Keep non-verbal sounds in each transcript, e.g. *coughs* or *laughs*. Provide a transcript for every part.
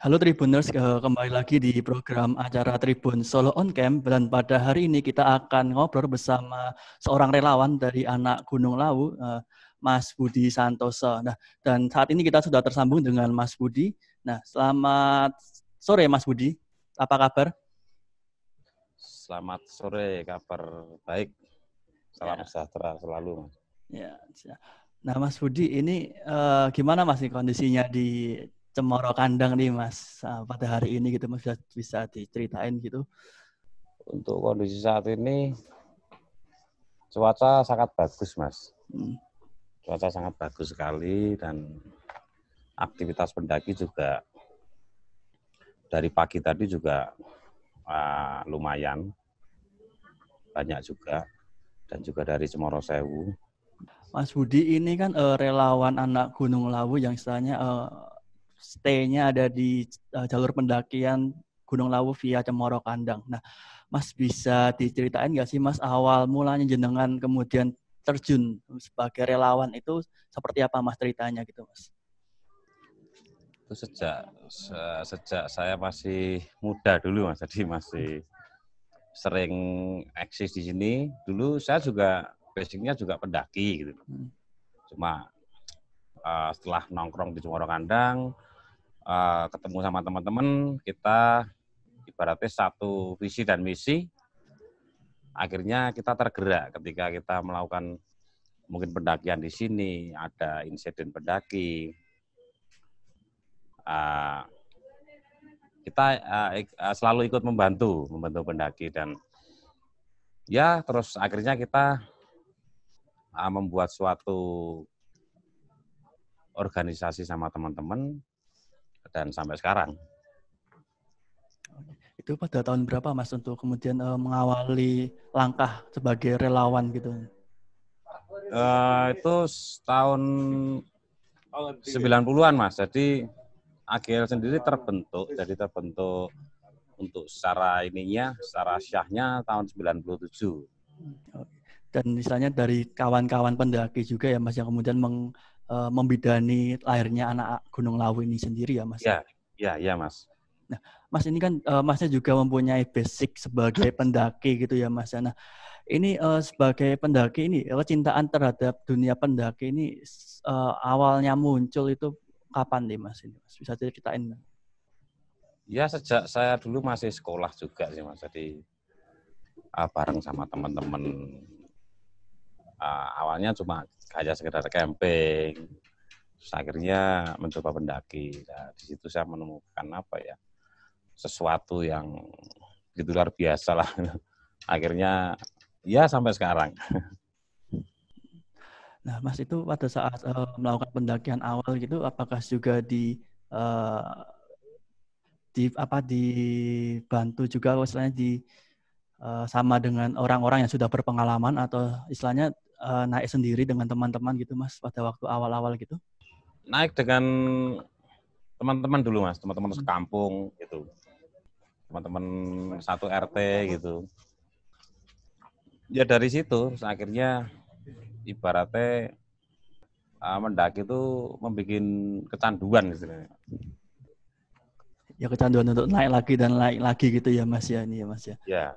Halo Tribuners, eh, kembali lagi di program acara Tribun Solo On Camp dan pada hari ini kita akan ngobrol bersama seorang relawan dari anak Gunung Lawu, eh, Mas Budi Santoso. Nah, dan saat ini kita sudah tersambung dengan Mas Budi. Nah, selamat sore Mas Budi. Apa kabar? Selamat sore, kabar baik. Salam ya. sejahtera selalu, Ya. Nah, Mas Budi, ini uh, gimana masih kondisinya di cemoro kandang nih mas uh, pada hari ini gitu mas bisa, diceritain gitu untuk kondisi saat ini cuaca sangat bagus mas hmm. cuaca sangat bagus sekali dan aktivitas pendaki juga dari pagi tadi juga uh, lumayan banyak juga dan juga dari Cemoro Sewu Mas Budi ini kan uh, relawan anak Gunung Lawu yang istilahnya uh, stay-nya ada di uh, jalur pendakian Gunung Lawu via Cemoro Kandang. Nah, Mas bisa diceritain nggak sih Mas awal mulanya jenengan kemudian terjun sebagai relawan itu seperti apa Mas ceritanya gitu Mas? Itu sejak se sejak saya masih muda dulu Mas, jadi masih sering eksis di sini. Dulu saya juga basicnya juga pendaki gitu. Hmm. Cuma uh, setelah nongkrong di Cemoro Kandang, Eh, ketemu sama teman-teman kita ibaratnya satu visi dan misi akhirnya kita tergerak ketika kita melakukan mungkin pendakian di sini ada insiden pendaki eh, kita eh, selalu ikut membantu membantu pendaki dan ya terus akhirnya kita membuat suatu organisasi sama teman-teman dan sampai sekarang. Itu pada tahun berapa Mas untuk kemudian uh, mengawali langkah sebagai relawan gitu? Uh, itu tahun 90-an Mas. Jadi AGL sendiri terbentuk, jadi terbentuk untuk secara ininya, secara syahnya tahun 97. Dan misalnya dari kawan-kawan pendaki juga ya Mas yang kemudian meng, uh, membidani lahirnya anak Gunung Lawu ini sendiri ya Mas? Ya, ya, ya Mas. Nah, Mas ini kan uh, Masnya juga mempunyai basic sebagai *laughs* pendaki gitu ya Mas. Ya. Nah, ini uh, sebagai pendaki ini kecintaan terhadap dunia pendaki ini uh, awalnya muncul itu kapan nih Mas ini? Mas? Bisa ceritain? Ya sejak saya dulu masih sekolah juga sih Mas. Jadi ah, bareng sama teman-teman uh, awalnya cuma hanya sekedar camping terus akhirnya mencoba pendaki nah, di situ saya menemukan apa ya sesuatu yang gitu luar biasa lah *laughs* akhirnya ya sampai sekarang *laughs* nah mas itu pada saat uh, melakukan pendakian awal gitu apakah juga di uh, di apa dibantu juga misalnya di uh, sama dengan orang-orang yang sudah berpengalaman atau istilahnya uh, naik sendiri dengan teman-teman gitu mas pada waktu awal-awal gitu? Naik dengan teman-teman dulu mas, teman-teman hmm. sekampung gitu, teman-teman satu RT gitu. Ya dari situ akhirnya ibaratnya uh, eh, mendaki itu membuat kecanduan gitu Ya kecanduan untuk naik lagi dan naik lagi gitu ya mas ya ini ya mas ya. Ya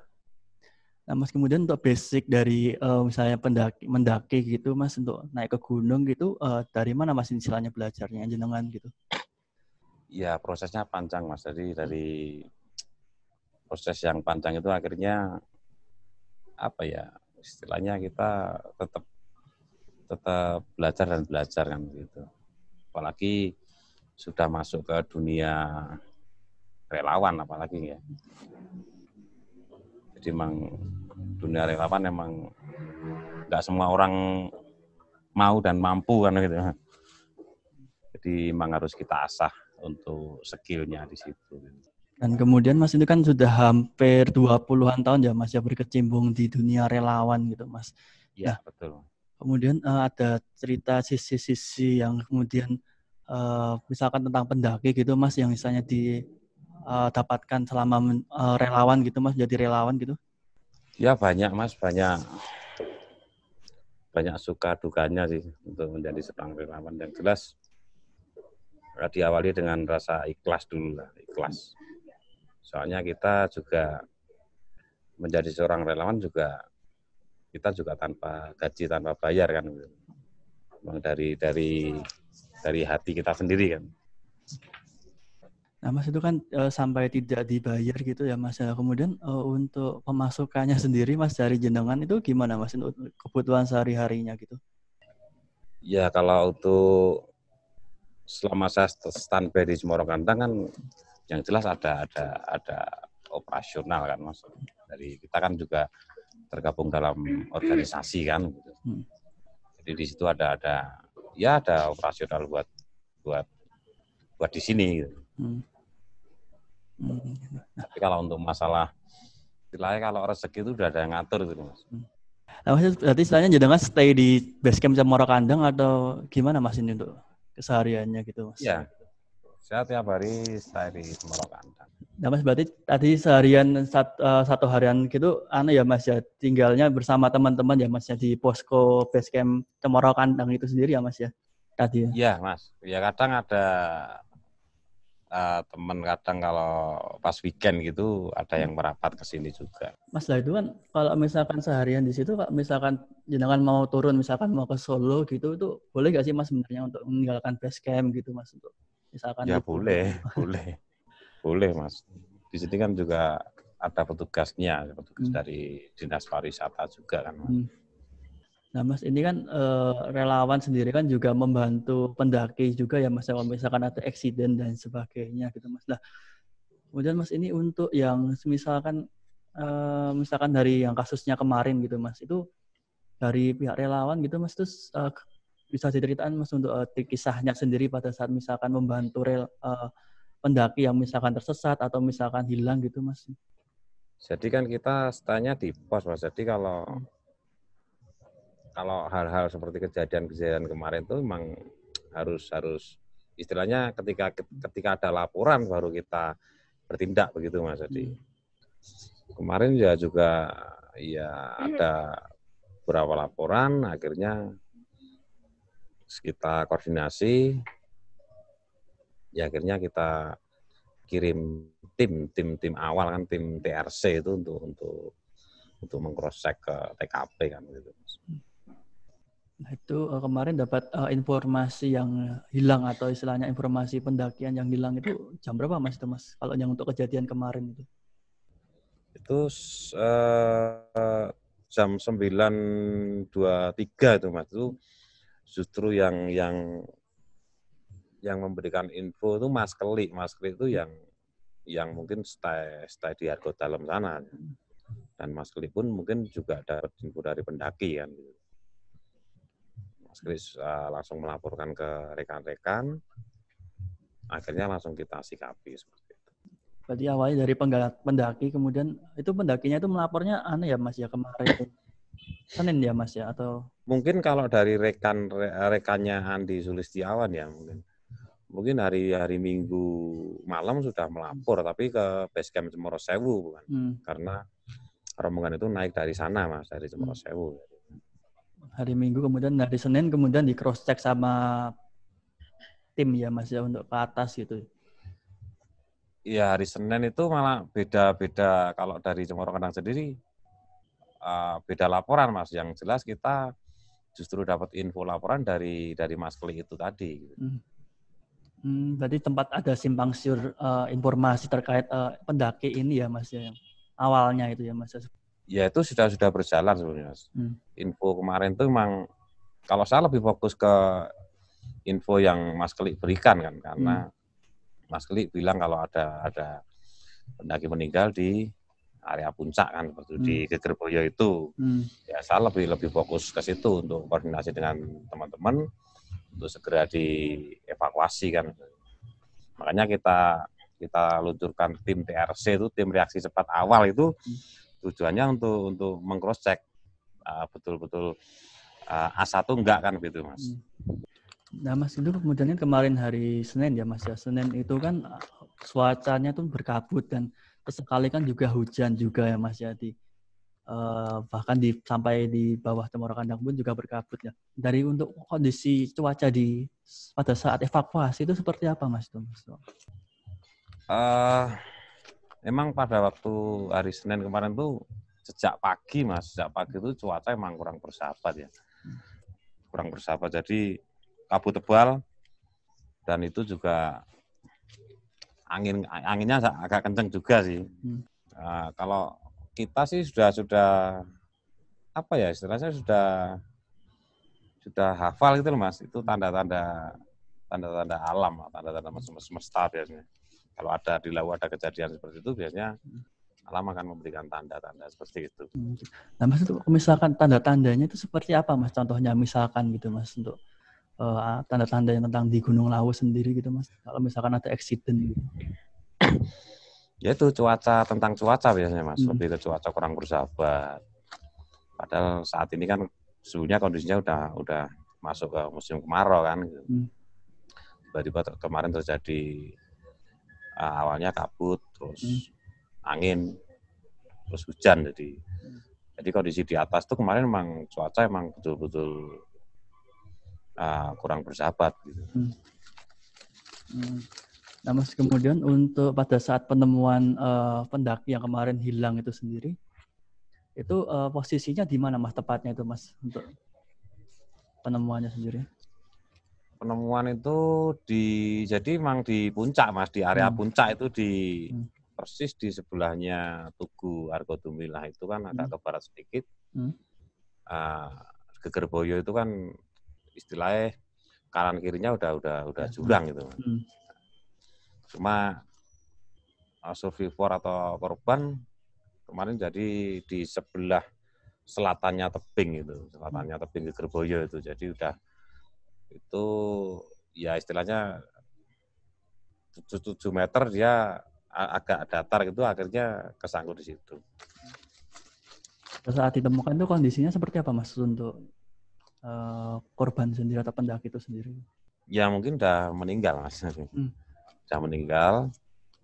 Nah, Mas kemudian untuk basic dari uh, misalnya pendaki, mendaki gitu, Mas untuk naik ke gunung gitu, uh, dari mana Mas istilahnya belajarnya jenengan gitu? Ya prosesnya panjang Mas. Jadi dari proses yang panjang itu akhirnya apa ya istilahnya kita tetap tetap belajar dan belajar kan gitu. Apalagi sudah masuk ke dunia relawan apalagi ya jadi emang dunia relawan emang nggak semua orang mau dan mampu kan gitu jadi emang harus kita asah untuk skillnya di situ dan kemudian Mas itu kan sudah hampir 20-an tahun ya Mas ya berkecimpung di dunia relawan gitu Mas. Iya, nah, betul. Kemudian uh, ada cerita sisi-sisi yang kemudian uh, misalkan tentang pendaki gitu Mas yang misalnya di uh, dapatkan selama uh, relawan gitu mas jadi relawan gitu ya banyak mas banyak banyak suka dukanya sih untuk menjadi seorang relawan yang jelas eh, diawali dengan rasa ikhlas dulu lah ikhlas soalnya kita juga menjadi seorang relawan juga kita juga tanpa gaji tanpa bayar kan memang dari dari dari hati kita sendiri kan Nah, Mas itu kan uh, sampai tidak dibayar gitu ya, Mas. Ya. Kemudian uh, untuk pemasukannya sendiri, Mas dari jenengan itu gimana, Mas? Untuk kebutuhan sehari-harinya gitu? Ya, kalau untuk selama saya standby di Semorong Kandang kan yang jelas ada ada ada operasional kan, Mas. Dari kita kan juga tergabung dalam organisasi kan. Gitu. Hmm. Jadi di situ ada ada ya ada operasional buat buat buat di sini. Gitu. Hmm. Hmm. Tapi kalau untuk masalah istilahnya kalau rezeki itu udah ada yang ngatur itu mas. Hmm. Nah mas berarti istilahnya nggak stay di base camp Cemoro Kandang atau gimana mas ini untuk kesehariannya gitu mas? Iya. Saya tiap hari stay di Cemoro Kandang. Nah mas berarti tadi seharian sat, uh, satu harian gitu aneh ya mas ya tinggalnya bersama teman-teman ya mas ya di posko base camp Cemoro Kandang itu sendiri ya mas ya? Tadi ya? Iya mas. Ya kadang ada uh, eh, teman kadang kalau pas weekend gitu ada yang merapat ke sini juga. Mas itu kan kalau misalkan seharian di situ, Pak, misalkan jenengan mau turun, misalkan mau ke Solo gitu, itu boleh gak sih Mas sebenarnya untuk meninggalkan base camp gitu, Mas? Untuk misalkan ya itu. boleh, *laughs* boleh, boleh, Mas. Di sini kan juga ada petugasnya, petugas hmm. dari dinas pariwisata juga kan, Mas. Hmm. Nah, Mas, ini kan e, relawan sendiri kan juga membantu pendaki juga ya, Mas. Ya, kalau misalkan ada eksiden dan sebagainya gitu, Mas. Nah, kemudian Mas ini untuk yang misalkan e, misalkan dari yang kasusnya kemarin gitu, Mas. Itu dari pihak relawan gitu, Mas. Terus e, bisa diceritakan Mas untuk e, kisahnya sendiri pada saat misalkan membantu rel, e, pendaki yang misalkan tersesat atau misalkan hilang gitu, Mas. Jadi kan kita setanya di pos, Mas. Jadi kalau hmm kalau hal-hal seperti kejadian-kejadian kemarin itu memang harus harus istilahnya ketika ketika ada laporan baru kita bertindak begitu Mas Adi. Hmm. Kemarin ya juga ya hmm. ada beberapa laporan akhirnya kita koordinasi ya akhirnya kita kirim tim tim tim awal kan tim TRC itu untuk untuk untuk mengcross check ke TKP kan gitu. Hmm. Nah, itu uh, kemarin dapat uh, informasi yang hilang atau istilahnya informasi pendakian yang hilang itu jam berapa Mas itu Mas? Kalau yang untuk kejadian kemarin itu. Itu uh, jam 9.23 itu Mas. Itu justru yang yang yang memberikan info itu Mas Kelik. Mas Kelik itu yang yang mungkin stay stay di Argo dalam sana. Dan Mas Kelik pun mungkin juga dapat info dari pendaki kan gitu Mas Kris uh, langsung melaporkan ke rekan-rekan, akhirnya langsung kita sikapi seperti itu. Berarti awalnya dari pendaki, kemudian itu pendakinya itu melapornya aneh ya Mas ya kemarin Senin ya Mas ya atau mungkin kalau dari rekan rekannya Andi Sulistiawan ya mungkin mungkin hari hari Minggu malam sudah melapor hmm. tapi ke Basecamp Cemoro Sewu bukan hmm. karena rombongan itu naik dari sana mas dari Cemoro hmm. Sewu ya hari Minggu kemudian hari Senin kemudian di cross check sama tim ya Mas ya untuk ke atas gitu. Iya hari Senin itu malah beda-beda kalau dari Cemoro Kendang sendiri uh, beda laporan Mas. Yang jelas kita justru dapat info laporan dari dari Mas Kli itu tadi. Hmm. Hmm, berarti tempat ada simpang siur uh, informasi terkait uh, pendaki ini ya Mas ya yang awalnya itu ya Mas. ya ya itu sudah sudah berjalan sebenarnya mas. Hmm. Info kemarin itu memang kalau saya lebih fokus ke info yang Mas Keli berikan kan karena hmm. Mas Keli bilang kalau ada ada pendaki meninggal di area puncak kan waktu hmm. di Gegerboyo itu hmm. ya saya lebih lebih fokus ke situ untuk koordinasi dengan teman-teman untuk segera dievakuasi kan makanya kita kita luncurkan tim TRC itu tim reaksi cepat awal itu hmm tujuannya untuk untuk mengcross check uh, ah, betul-betul uh, ah, A1 enggak kan gitu Mas. Hmm. Nah Mas itu kemudian kan kemarin hari Senin ya Mas ya Senin itu kan ah, cuacanya tuh berkabut dan sekali kan juga hujan juga ya Mas jadi ya, Uh, eh, bahkan di sampai di bawah Tembok Kandang pun juga berkabut ya. Dari untuk kondisi cuaca di pada saat evakuasi itu seperti apa Mas? Itu, mas? Uh, Emang pada waktu hari Senin kemarin tuh sejak pagi mas, sejak pagi itu cuaca emang kurang bersahabat ya, kurang bersahabat. Jadi kabut tebal dan itu juga angin anginnya agak kenceng juga sih. Hmm. Nah, kalau kita sih sudah sudah apa ya istilahnya sudah sudah hafal gitu loh mas, itu tanda-tanda tanda-tanda alam, tanda-tanda semesta biasanya. Kalau ada di Lawu ada kejadian seperti itu biasanya alam akan memberikan tanda-tanda seperti itu. Hmm. Nah, Mas itu misalkan tanda-tandanya itu seperti apa, Mas? Contohnya misalkan gitu, Mas, untuk tanda eh, ah, tanda yang tentang di Gunung Lawu sendiri gitu, Mas. Kalau misalkan ada accident gitu. Ya itu cuaca tentang cuaca biasanya, Mas. Hmm. Lebih ke cuaca kurang bersahabat. Padahal saat ini kan suhunya kondisinya udah udah masuk ke musim kemarau kan. Gitu. Tiba-tiba kemarin terjadi uh, awalnya kabut terus hmm. angin terus hujan jadi hmm. jadi kondisi di atas tuh kemarin emang cuaca emang betul-betul uh, kurang bersahabat gitu. Hmm. hmm. Nah mas kemudian untuk pada saat penemuan uh, eh, pendaki yang kemarin hilang itu sendiri itu uh, posisinya di mana mas tepatnya itu mas untuk penemuannya sendiri? penemuan itu di jadi memang di puncak mas di area hmm. puncak itu di hmm. persis di sebelahnya Tugu Argo Dumilah itu kan agak hmm. ke barat sedikit hmm. uh, Gegerboyo itu kan istilahnya kanan kirinya udah udah udah ya, jurang ya. gitu hmm. cuma uh, ah, survivor atau korban kemarin jadi di sebelah selatannya tebing itu selatannya tebing Gegerboyo itu jadi udah itu ya istilahnya 7 meter dia agak datar gitu akhirnya kesangkut di situ. Saat ditemukan itu kondisinya seperti apa mas untuk uh, korban sendiri atau pendaki itu sendiri? Ya mungkin udah meninggal mas, hmm. meninggal.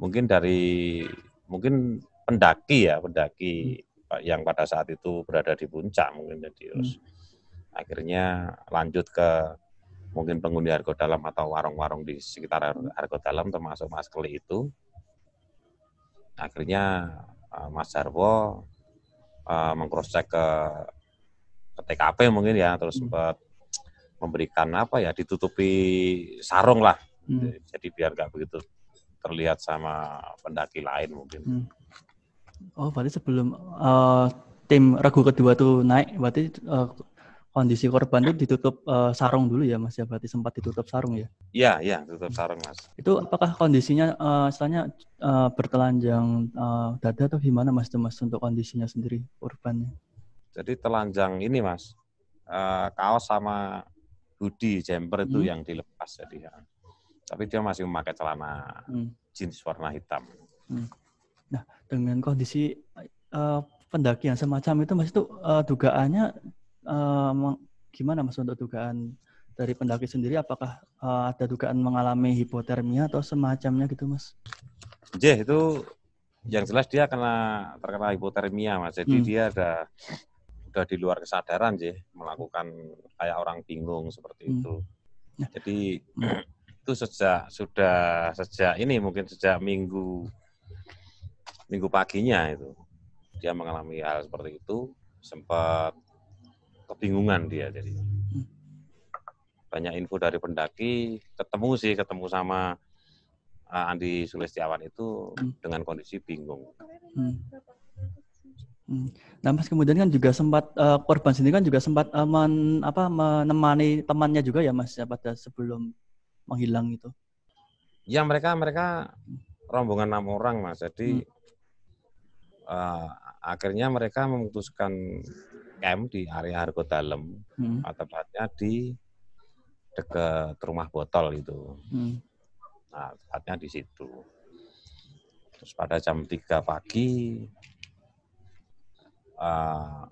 Mungkin dari mungkin pendaki ya pendaki hmm. yang pada saat itu berada di puncak mungkin jadi hmm. akhirnya lanjut ke mungkin penghuni Argo Dalam atau warung-warung di sekitar Argo Dalam termasuk Mas Keli itu. Akhirnya eh, Mas Jarwo uh, mengcrosscheck ke, ke TKP mungkin ya, terus hmm. sempat memberikan apa ya ditutupi sarung lah, hmm. jadi biar nggak begitu terlihat sama pendaki lain mungkin. Hmm. Oh, berarti sebelum uh, tim regu kedua tuh naik, berarti uh, kondisi korban itu ditutup uh, sarung dulu ya Mas ya berarti sempat ditutup sarung ya? Iya iya tutup sarung Mas. Itu apakah kondisinya uh, misalnya uh, bertelanjang uh, dada atau gimana Mas Mas untuk kondisinya sendiri korbannya? Jadi telanjang ini Mas uh, kaos sama hoodie jumper itu hmm. yang dilepas jadi ya. Tapi dia masih memakai celana hmm. jeans warna hitam. Hmm. Nah dengan kondisi uh, yang semacam itu Mas itu uh, dugaannya uh, gimana mas untuk dugaan dari pendaki sendiri apakah uh, ada dugaan mengalami hipotermia atau semacamnya gitu mas? J itu yang jelas dia kena terkena hipotermia mas jadi hmm. dia ada udah di luar kesadaran sih melakukan kayak orang bingung seperti hmm. itu. Ya. Jadi hmm. *clears throat* itu sejak sudah sejak ini mungkin sejak minggu minggu paginya itu dia mengalami hal seperti itu sempat kebingungan dia jadi banyak info dari pendaki ketemu sih ketemu sama uh, Andi Sulistiawan itu hmm. dengan kondisi bingung. Hmm. Hmm. Nah Mas kemudian kan juga sempat uh, korban sendiri kan juga sempat uh, men, apa, menemani temannya juga ya Mas ya pada sebelum menghilang itu. Ya mereka mereka rombongan enam orang Mas jadi hmm. uh, akhirnya mereka memutuskan camp di area Argo Dalem, hmm. Nah, tepatnya di dekat rumah botol itu. Hmm. Nah, tepatnya di situ. Terus pada jam 3 pagi, uh,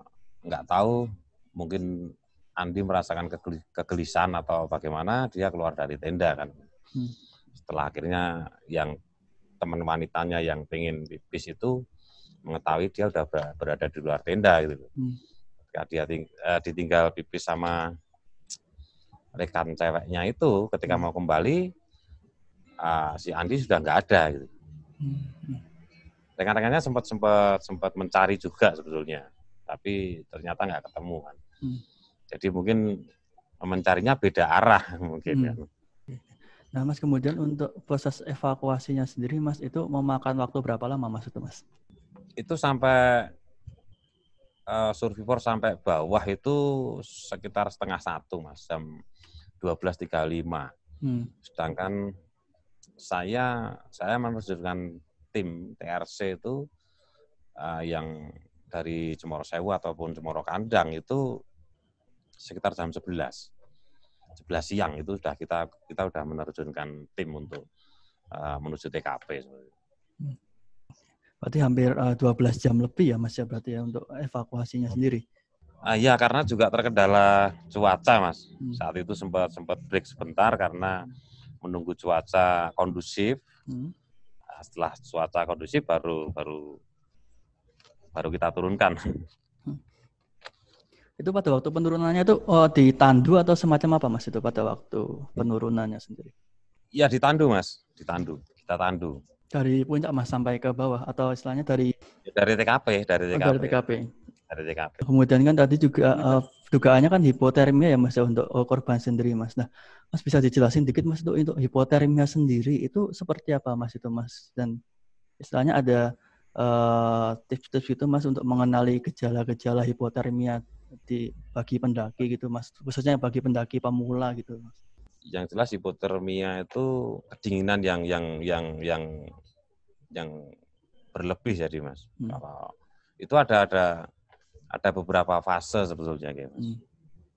nggak tahu, mungkin Andi merasakan kegelisahan atau bagaimana, dia keluar dari tenda kan. Hmm. Setelah akhirnya yang teman wanitanya yang pengen pipis itu mengetahui dia udah berada di luar tenda gitu. Hmm dia ting, uh, ditinggal pipis sama rekan ceweknya itu ketika hmm. mau kembali uh, si Andi sudah nggak ada gitu. Hmm, hmm. Rekan-rekannya sempat sempat sempat mencari juga sebetulnya, tapi ternyata nggak ketemu kan. Jadi mungkin mencarinya beda arah *laughs* mungkin hmm. kan. Nah, Mas kemudian untuk proses evakuasinya sendiri Mas itu memakan waktu berapa lama Mas itu Mas? Itu sampai Eh, survivor sampai bawah itu sekitar setengah satu mas jam 12.35. Hmm. Sedangkan saya saya mempersiapkan tim TRC itu uh, yang dari Cemoro Sewu ataupun Cemoro Kandang itu sekitar jam 11. 11 siang itu sudah kita kita sudah menerjunkan tim untuk uh, menuju TKP berarti hampir uh, eh, 12 jam lebih ya Mas ya berarti ya untuk evakuasinya oh. sendiri. Uh, ya karena juga terkendala cuaca Mas. Hmm. Saat itu sempat sempat break sebentar karena menunggu cuaca kondusif. Hmm. Nah, setelah cuaca kondusif baru baru baru kita turunkan. Hmm. Itu pada waktu penurunannya itu oh, ditandu atau semacam apa Mas itu pada waktu iya. penurunannya sendiri? Ya ditandu Mas, ditandu. Kita tandu. Dari puncak Mas sampai ke bawah atau istilahnya dari ya, dari TKP, dari oh, TKP. Dari TKP. Dari TKP. Kemudian kan tadi juga uh, dugaannya kan hipotermia ya Mas ya untuk oh, korban sendiri Mas. Nah, Mas bisa dijelasin dikit Mas untuk untuk hipotermia sendiri itu seperti apa Mas itu Mas dan istilahnya ada eh, tips-tips uh, gitu, tips Mas untuk mengenali gejala-gejala hipotermia di bagi pendaki gitu Mas, khususnya bagi pendaki pemula gitu Mas yang jelas hipotermia itu kedinginan yang yang yang yang yang berlebih jadi mas. Hmm. Kalau itu ada ada ada beberapa fase sebetulnya gitu. Hmm.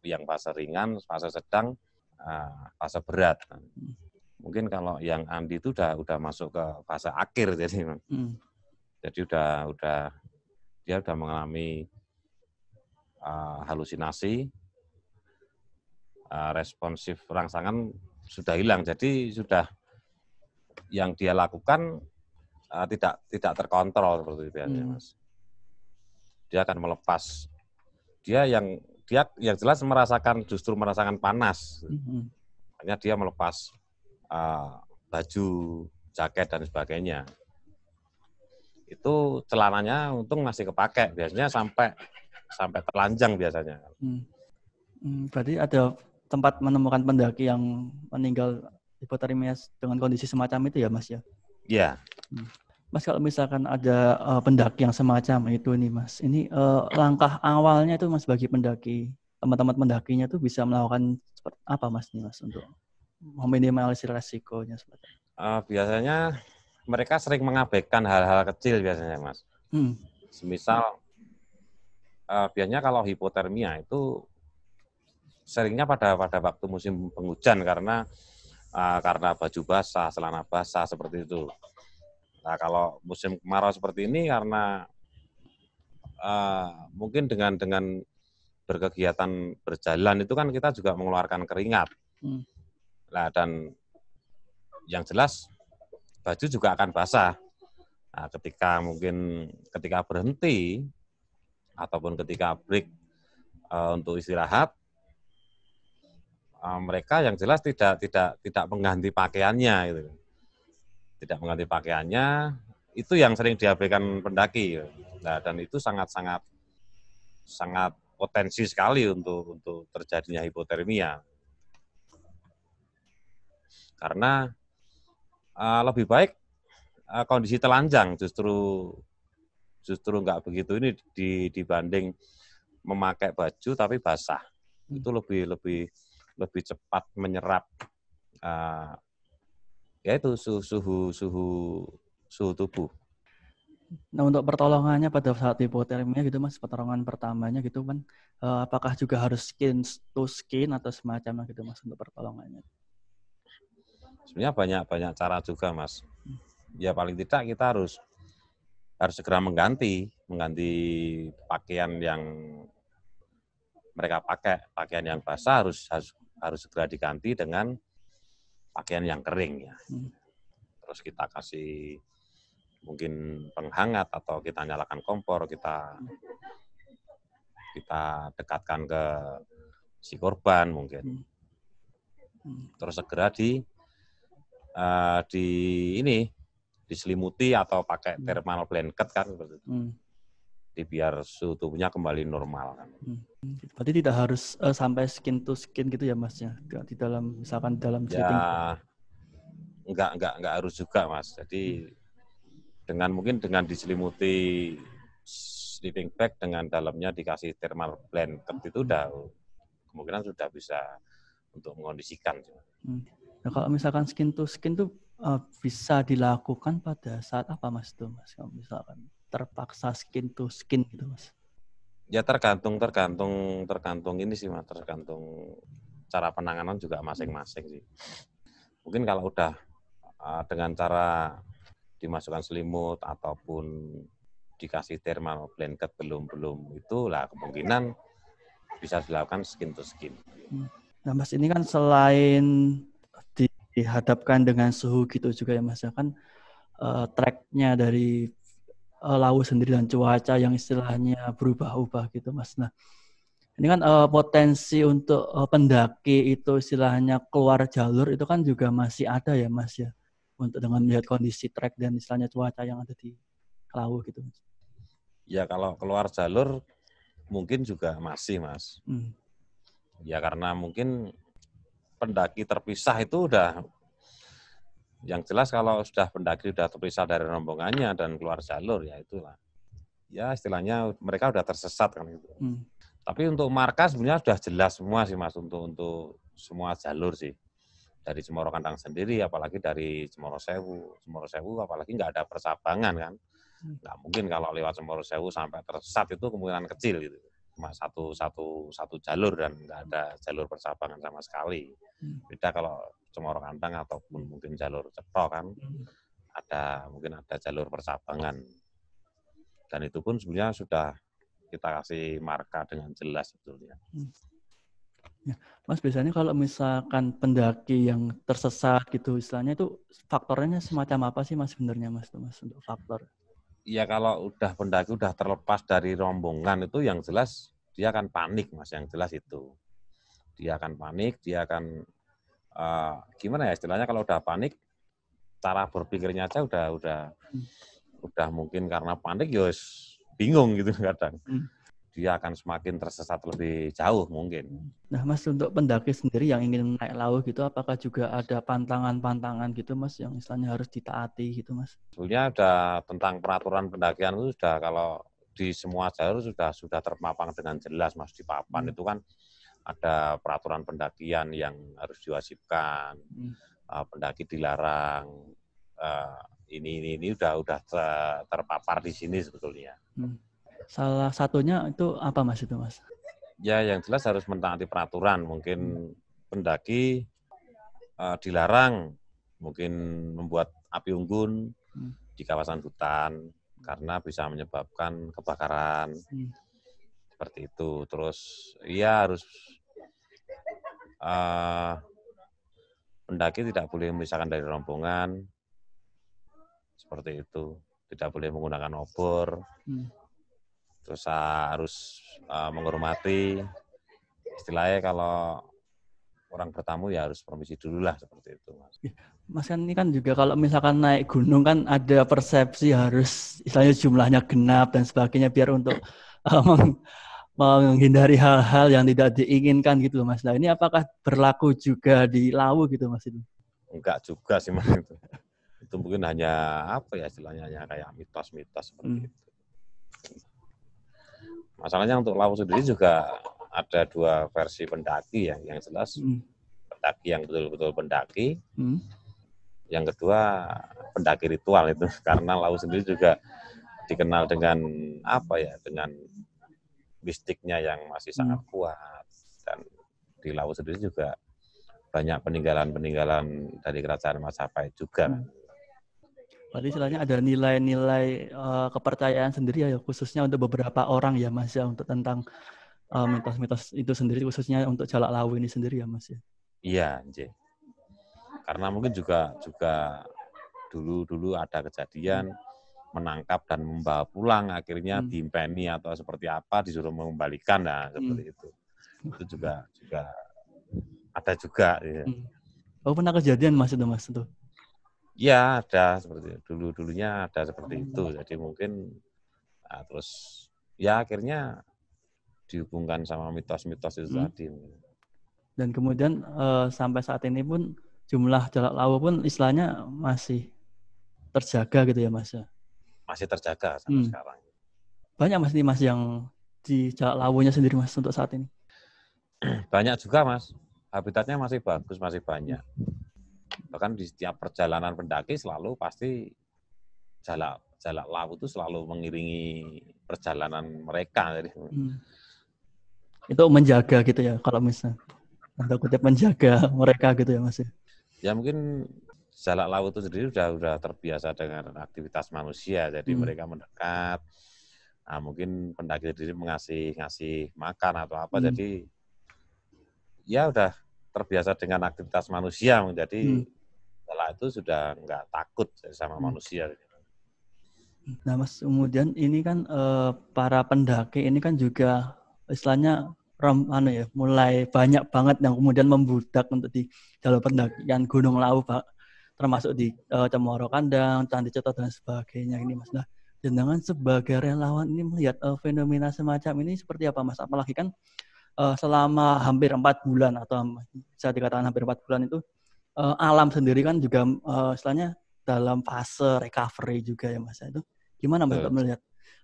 Yang fase ringan, fase sedang, eh, fase berat. Hmm. Mungkin kalau yang Andi itu udah udah masuk ke fase akhir jadi mas. Hmm. Jadi udah udah dia udah mengalami uh, halusinasi, Eh, responsif rangsangan sudah hilang. Jadi sudah yang dia lakukan uh, tidak tidak terkontrol seperti itu biasanya, ya, hmm. Mas. Dia akan melepas. Dia yang dia yang jelas merasakan justru merasakan panas. Hmm. Hanya dia melepas uh, baju, jaket dan sebagainya. Itu celananya untung masih kepake. Biasanya sampai sampai telanjang biasanya. Hmm. Hmm, berarti ada tempat menemukan pendaki yang meninggal hipotermia dengan kondisi semacam itu ya Mas ya? Iya. Mas kalau misalkan ada uh, pendaki yang semacam itu nih Mas, ini uh, langkah awalnya itu Mas bagi pendaki teman-teman pendakinya tuh bisa melakukan seperti apa Mas nih Mas untuk meminimalisir resikonya seperti Uh, biasanya mereka sering mengabaikan hal-hal kecil biasanya Mas. Hmm. Semisal uh, biasanya kalau hipotermia itu seringnya pada pada waktu musim penghujan karena uh, karena baju basah, celana basah seperti itu. Nah, kalau musim kemarau seperti ini karena uh, mungkin dengan dengan berkegiatan berjalan itu kan kita juga mengeluarkan keringat. Hmm. Nah, dan yang jelas baju juga akan basah. Nah, ketika mungkin ketika berhenti ataupun ketika break uh, untuk istirahat Ah, mereka yang jelas tidak tidak tidak mengganti pakaiannya gitu. Tidak mengganti pakaiannya itu yang sering diabaikan pendaki. Gitu. Nah, dan itu sangat-sangat sangat potensi sekali untuk untuk terjadinya hipotermia. Karena uh, lebih baik uh, kondisi telanjang justru justru nggak begitu ini di, dibanding memakai baju tapi basah. Itu lebih lebih lebih cepat menyerap uh, eh, yaitu suhu suhu suhu suhu tubuh. Nah untuk pertolongannya pada saat hipotermia gitu mas, pertolongan pertamanya gitu kan, uh, apakah juga harus skin to skin atau semacamnya gitu mas untuk pertolongannya? Sebenarnya banyak banyak cara juga mas. Hmm. Ya paling tidak kita harus harus segera mengganti mengganti pakaian yang mereka pakai pakaian yang basah harus harus harus segera diganti dengan pakaian yang kering ya. Hmm. Terus kita kasih mungkin penghangat atau kita nyalakan kompor, kita kita dekatkan ke si korban mungkin. Hmm. Hmm. Terus segera di uh, di ini diselimuti atau pakai thermal blanket kan seperti itu jadi biar suhu tubuhnya kembali normal kan. Hmm. Berarti tidak harus uh, sampai skin to skin gitu ya mas ya di dalam misalkan dalam ya, setting. Enggak enggak enggak harus juga mas. Jadi hmm. dengan mungkin dengan diselimuti sleeping bag dengan dalamnya dikasih thermal blanket itu hmm. udah kemungkinan sudah bisa untuk mengondisikan. Hmm. Nah, kalau misalkan skin to skin tuh uh, bisa dilakukan pada saat apa mas tuh mas kalau misalkan terpaksa skin to skin gitu mas? Ya tergantung tergantung tergantung ini sih mas tergantung cara penanganan juga masing-masing sih. Mungkin kalau udah eh, dengan cara dimasukkan selimut ataupun dikasih thermal blanket belum belum itu lah kemungkinan bisa dilakukan skin to skin. Hmm. Nah mas ini kan selain dihadapkan dengan suhu gitu juga ya mas ya kan uh, tracknya dari uh, eh, laut sendiri dan cuaca yang istilahnya berubah-ubah gitu Mas. Nah, ini kan uh, potensi untuk uh, pendaki itu istilahnya keluar jalur itu kan juga masih ada ya Mas ya untuk dengan melihat kondisi trek dan istilahnya cuaca yang ada di laut gitu Mas. Ya kalau keluar jalur mungkin juga masih Mas. Hmm. Ya karena mungkin pendaki terpisah itu udah yang jelas kalau sudah pendaki sudah terpisah dari rombongannya dan keluar jalur ya itulah. Ya istilahnya mereka sudah tersesat kan gitu. Hmm. Tapi untuk markas sebenarnya sudah jelas semua sih Mas untuk untuk semua jalur sih. Dari Cemoro Kandang sendiri apalagi dari Cemoro Sewu. Cemoro Sewu apalagi nggak ada persabangan kan. Hmm. Nggak mungkin kalau lewat Cemoro Sewu sampai tersesat itu kemungkinan kecil gitu cuma satu satu satu jalur dan nggak ada jalur persabangan sama sekali. Hmm. Beda kalau cuma orang kandang ataupun mungkin jalur Cepro kan hmm. ada mungkin ada jalur persabangan dan itu pun sebenarnya sudah kita kasih marka dengan jelas sebetulnya. Hmm. Ya, Mas biasanya kalau misalkan pendaki yang tersesat gitu istilahnya itu faktornya semacam apa sih Mas sebenarnya Mas itu Mas untuk faktor? Ya kalau udah pendaki udah terlepas dari rombongan itu yang jelas dia akan panik mas yang jelas itu dia akan panik dia akan uh, gimana ya istilahnya kalau udah panik cara berpikirnya aja udah udah hmm. udah mungkin karena panik ya bingung gitu *laughs* kadang hmm. dia akan semakin tersesat lebih jauh mungkin nah mas untuk pendaki sendiri yang ingin naik laut gitu apakah juga ada pantangan-pantangan gitu mas yang istilahnya harus ditaati gitu mas sebenarnya ada tentang peraturan pendakian itu sudah kalau di semua jalur sudah sudah terpapang dengan jelas Mas di papan hmm. itu kan ada peraturan pendakian yang harus diwasipkan hmm. uh, pendaki dilarang uh, ini ini ini sudah udah ter, terpapar di sini sebetulnya hmm. salah satunya itu apa mas itu mas ya yang jelas harus mentaati peraturan mungkin hmm. pendaki uh, dilarang mungkin membuat api unggun hmm. di kawasan hutan karena bisa menyebabkan kebakaran hmm. seperti itu. Terus ya harus uh, pendaki tidak boleh memisahkan dari rombongan seperti itu. Tidak boleh menggunakan obor. Hmm. Terus harus uh, menghormati istilahnya kalau orang bertamu ya harus permisi dulu lah seperti itu mas. Iya, mas kan ini kan juga kalau misalkan naik gunung kan ada persepsi harus istilahnya jumlahnya genap dan sebagainya biar untuk um, *coughs* menghindari hal-hal yang tidak diinginkan gitu mas. Nah ini apakah berlaku juga di Lawu gitu mas itu? Enggak juga sih mas itu. itu mungkin hanya apa ya istilahnya hanya kayak mitos-mitos seperti hmm. itu. Masalahnya untuk Lawu sendiri juga ada dua versi pendaki ya, yang jelas hmm. pendaki yang betul-betul pendaki. Hmm. Yang kedua pendaki ritual itu *laughs* karena laut sendiri juga dikenal dengan apa ya, dengan mistiknya yang masih sangat hmm. kuat dan di laut sendiri juga banyak peninggalan-peninggalan dari kerajaan Masapai juga. Hmm. Berarti istilahnya ada nilai-nilai uh, kepercayaan sendiri ya khususnya untuk beberapa orang ya Mas ya untuk tentang uh, mitos-mitos itu sendiri khususnya untuk Jalak Lawu ini sendiri ya Mas ya. Iya, Nje. Karena mungkin juga juga dulu dulu ada kejadian menangkap dan membawa pulang akhirnya hmm. diimpeni atau seperti apa disuruh mengembalikan nah hmm. seperti hmm. itu. Itu juga juga ada juga ya. Hmm. Oh, pernah kejadian Mas itu Mas itu. Ya, ada seperti dulu dulunya ada seperti itu. Hmm. Jadi mungkin nah, terus ya akhirnya dihubungkan sama mitos-mitos itu hmm. Dan kemudian uh, sampai saat ini pun jumlah jalak lawa pun istilahnya masih terjaga gitu ya Mas ya. Masih terjaga sampai hmm. sekarang. Banyak Mas ini Mas yang di jalak lawanya sendiri Mas untuk saat ini. *clears throat* Banyak juga Mas. Habitatnya masih bagus, masih banyak. Bahkan di setiap perjalanan pendaki selalu pasti jalak jalak laut itu selalu mengiringi perjalanan mereka. hmm itu menjaga gitu ya kalau misalnya atau kutip menjaga mereka gitu ya mas ya, ya mungkin jalak laut itu sendiri sudah sudah terbiasa dengan aktivitas manusia jadi hmm. mereka mendekat nah, mungkin pendaki sendiri mengasih ngasih makan atau apa hmm. jadi ya udah terbiasa dengan aktivitas manusia jadi hmm. jalak itu sudah nggak takut sama hmm. manusia Nah, Mas, kemudian ini kan e, para pendaki ini kan juga istilahnya anu ya, mulai banyak banget yang kemudian membudak untuk di jalur pendakian Gunung Lawu Pak termasuk di uh, Cemoro Kandang, Candi Ceto dan sebagainya ini Mas. Nah, jenengan sebagai relawan ini melihat uh, fenomena semacam ini seperti apa Mas? Apalagi kan uh, selama hampir empat bulan atau saya dikatakan hampir empat bulan itu uh, alam sendiri kan juga uh, istilahnya dalam fase recovery juga ya Mas. Itu gimana Mas melihat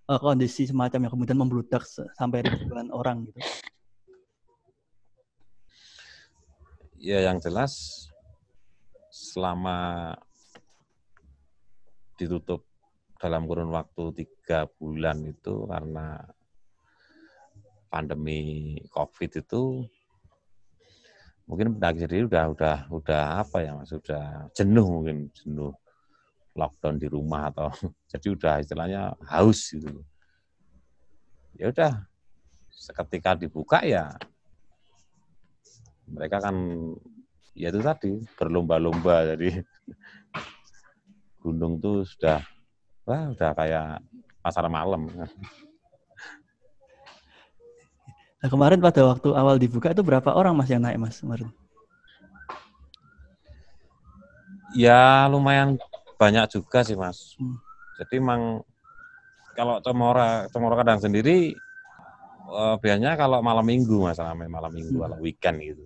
kondisi semacam yang kemudian membludak sampai ribuan orang gitu? ya yang jelas selama ditutup dalam kurun waktu tiga bulan itu karena pandemi COVID itu mungkin pendaki sendiri udah udah udah apa ya mas sudah jenuh mungkin jenuh lockdown di rumah atau *laughs* jadi udah istilahnya haus gitu ya udah seketika dibuka ya mereka kan ya itu tadi berlomba-lomba jadi gunung tuh sudah wah sudah kayak pasar malam. Nah, kemarin pada waktu awal dibuka itu berapa orang Mas yang naik Mas kemarin? Ya lumayan banyak juga sih Mas. Hmm. Jadi emang kalau Cemora, Cemora kadang sendiri eh, biasanya kalau malam minggu Mas, malam minggu, hmm. malam weekend gitu.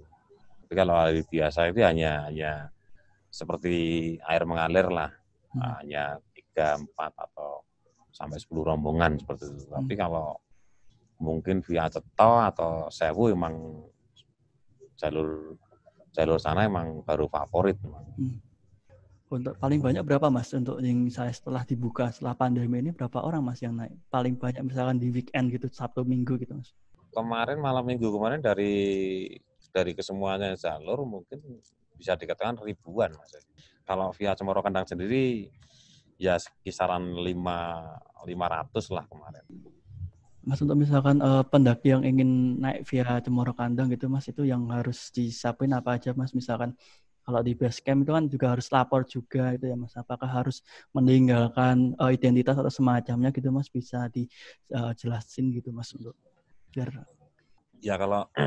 Tapi kalau air biasa itu ya hanya hanya seperti air mengalir lah, hmm. Ah, hanya tiga, empat atau sampai sepuluh rombongan seperti itu. Hmm. Tapi kalau mungkin via Ceto atau Sewu emang jalur jalur sana emang baru favorit. Emang. Hmm. Untuk paling banyak berapa mas untuk yang saya setelah dibuka setelah pandemi ini berapa orang mas yang naik? Paling banyak misalkan di weekend gitu Sabtu Minggu gitu mas? Kemarin malam Minggu kemarin dari dari kesemuanya jalur mungkin bisa dikatakan ribuan mas. Kalau via Cemoro Kendang sendiri ya kisaran 5 500 lah kemarin. Mas untuk misalkan uh, pendaki yang ingin naik via Cemoro Kandang gitu Mas itu yang harus disiapin apa aja Mas misalkan kalau di base camp itu kan juga harus lapor juga itu ya Mas apakah harus meninggalkan uh, identitas atau semacamnya gitu Mas bisa dijelasin eh, uh, gitu Mas untuk biar ya kalau *clears throat*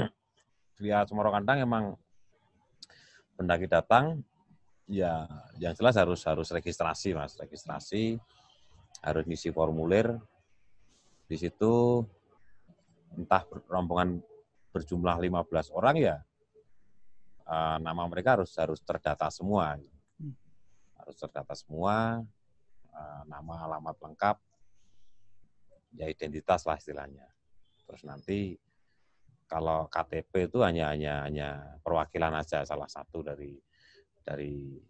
lihat Semoro Kandang emang pendaki datang ya yang jelas harus harus registrasi mas registrasi harus ngisi formulir di situ entah rombongan berjumlah 15 orang ya eh, nama mereka harus harus terdata semua harus terdata semua eh, nama alamat lengkap ya identitas lah istilahnya terus nanti kalau KTP itu hanya hanya hanya perwakilan aja salah satu dari dari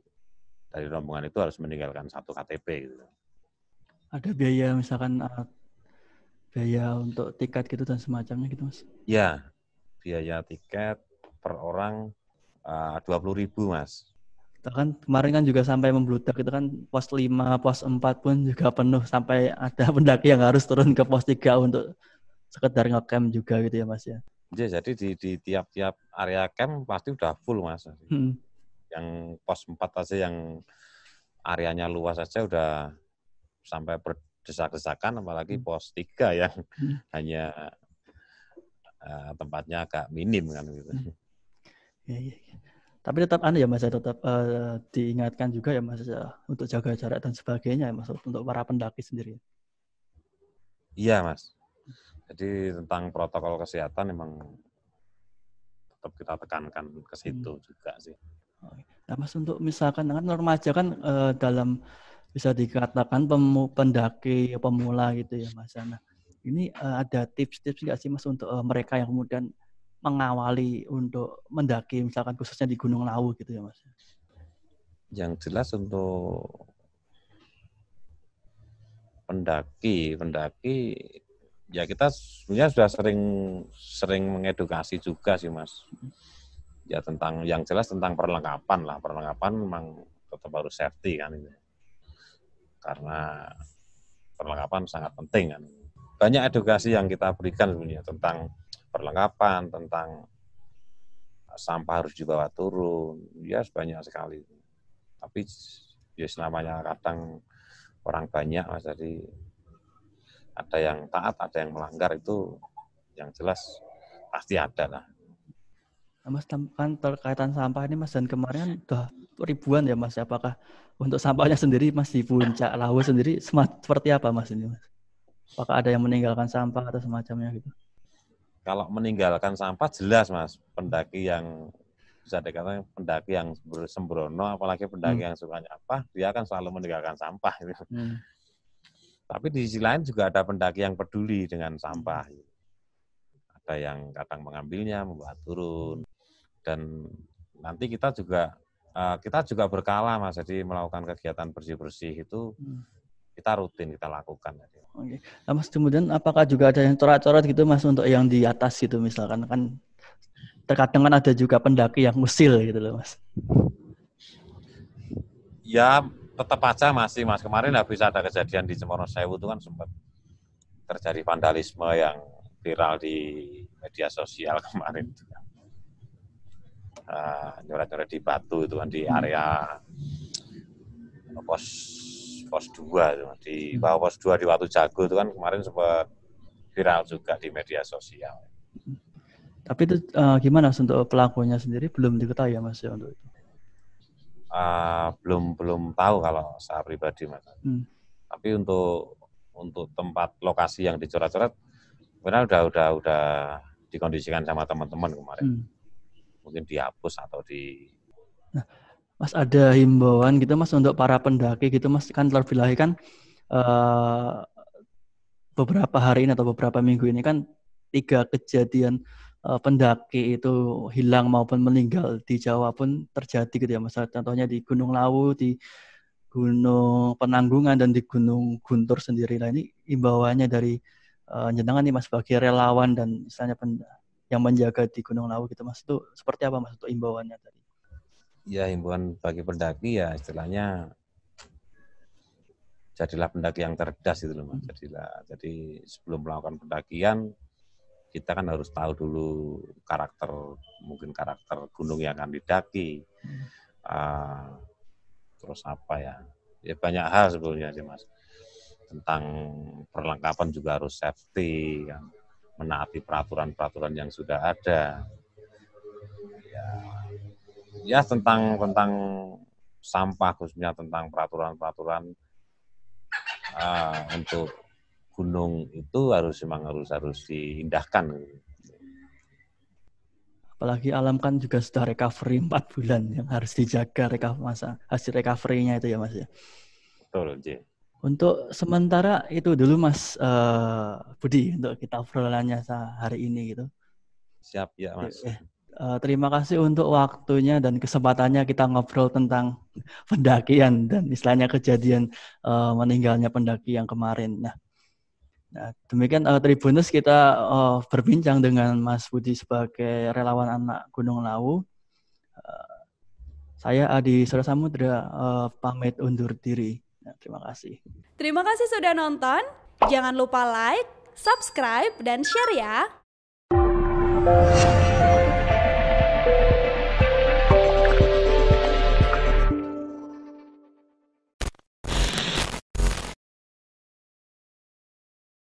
dari rombongan itu harus meninggalkan satu KTP gitu. Ada biaya misalkan eh, biaya untuk tiket gitu dan semacamnya gitu mas? Ya, biaya tiket per orang eh, dua puluh ribu mas. Kita kan kemarin kan juga sampai membludak itu kan pos lima pos empat pun juga penuh sampai ada pendaki yang harus turun ke pos tiga untuk sekedar ngecamp juga gitu ya mas ya. Ya, jadi di, di tiap-tiap area camp pasti udah full mas. Hmm. Yang pos 4 aja yang areanya luas aja udah sampai berdesak-desakan, apalagi hmm. pos 3 yang hmm. *laughs* hanya uh, tempatnya agak minim kan gitu. Hmm. Ya, ya, Tapi tetap aneh ya mas ya tetap uh, diingatkan juga ya mas ya untuk jaga jarak dan sebagainya ya mas untuk para pendaki sendiri. Ya? Iya mas. Jadi tentang protokol kesehatan memang tetap kita tekankan ke situ hmm. juga sih. Nah, Mas untuk misalkan dengan norma aja kan eh, dalam bisa dikatakan pemu, pendaki pemula gitu ya Mas. Ya. Nah, ini eh, ada tips-tips nggak sih Mas untuk eh, mereka yang kemudian mengawali untuk mendaki misalkan khususnya di Gunung Lawu gitu ya Mas? Yang jelas untuk pendaki, pendaki ya kita sebenarnya sudah sering sering mengedukasi juga sih mas ya tentang yang jelas tentang perlengkapan lah perlengkapan memang tetap harus safety kan ini karena perlengkapan sangat penting kan banyak edukasi yang kita berikan sebenarnya tentang perlengkapan tentang sampah harus dibawa turun ya sebanyak sekali tapi ya namanya kadang orang banyak mas jadi ada yang taat, ada yang melanggar itu yang jelas pasti ada lah. Nah, Mas kan terkaitan sampah ini Mas dan kemarin sudah ribuan ya Mas. Apakah untuk sampahnya sendiri Mas di puncak Lawa sendiri seperti apa Mas ini Mas? Apakah ada yang meninggalkan sampah atau semacamnya gitu? Kalau meninggalkan sampah jelas Mas, pendaki yang bisa dikatakan pendaki yang sembrono apalagi pendaki hmm. yang suka nyampah dia akan selalu meninggalkan sampah gitu. Hmm tapi di sisi lain juga ada pendaki yang peduli dengan sampah. Hmm. Ada yang kadang mengambilnya, membawa turun. Dan nanti kita juga eh, kita juga berkala mas, jadi melakukan kegiatan bersih-bersih itu hmm. kita rutin kita lakukan. Oke, nah, mas kemudian apakah juga ada yang corat coret gitu mas untuk yang di atas itu misalkan kan terkadang kan ada juga pendaki yang usil gitu loh mas. Ya tetap aja masih mas kemarin habis ada kejadian di Cemoro Sewu itu kan sempat terjadi vandalisme yang viral di media sosial *laughs* kemarin itu kan. Uh, ah, nyoret di batu itu kan di area pos pos dua itu kan. di bawah pos 2 di Watu Jago itu kan kemarin sempat viral juga di media sosial. Tapi itu uh, gimana untuk pelakunya sendiri belum diketahui ya Mas ya untuk itu? Eh, belum belum tahu kalau saya pribadi mas. Hmm. Tapi untuk untuk tempat lokasi yang dicoret-coret, benar udah udah udah dikondisikan sama teman-teman kemarin. Hmm. Mungkin dihapus atau di. Nah, mas ada himbauan gitu mas untuk para pendaki gitu mas kan terlebih kan uh, beberapa hari ini atau beberapa minggu ini kan tiga kejadian Eh, pendaki itu hilang maupun meninggal di Jawa pun terjadi gitu ya Mas. Contohnya di Gunung Lawu, di Gunung Penanggungan dan di Gunung Guntur sendiri. Nah ini imbauannya dari uh, jenengan nih Mas bagi relawan dan misalnya yang menjaga di Gunung Lawu gitu Mas itu seperti apa Mas untuk imbauannya tadi? Ya himbauan bagi pendaki ya istilahnya jadilah pendaki yang cerdas itu loh mas. Hmm. Jadilah jadi sebelum melakukan pendakian kita kan harus tahu dulu karakter mungkin karakter gunung yang akan didaki hmm. uh, terus apa ya ya banyak hal sebetulnya sih mas tentang perlengkapan juga harus safety kan menaati peraturan-peraturan yang sudah ada ya, ya tentang tentang sampah khususnya tentang peraturan-peraturan uh, untuk gunung itu harus memang harus harus diindahkan. Apalagi alam kan juga sudah recovery 4 bulan yang harus dijaga recover masa hasil recovery-nya itu ya Mas ya. Betul, J. Untuk sementara itu dulu Mas uh, Budi untuk kita perolehannya hari ini gitu. Siap ya Mas. Eh, uh, terima kasih untuk waktunya dan kesempatannya kita ngobrol tentang *laughs* pendakian dan istilahnya kejadian uh, meninggalnya pendaki yang kemarin. Nah, Nah, demikian uh, eh, Tribunus kita uh, berbincang dengan Mas Budi sebagai relawan anak Gunung Lawu. Uh, saya Adi Surasamudra uh, pamit undur diri. Nah, terima kasih. Terima kasih sudah nonton. Jangan lupa like, subscribe, dan share ya.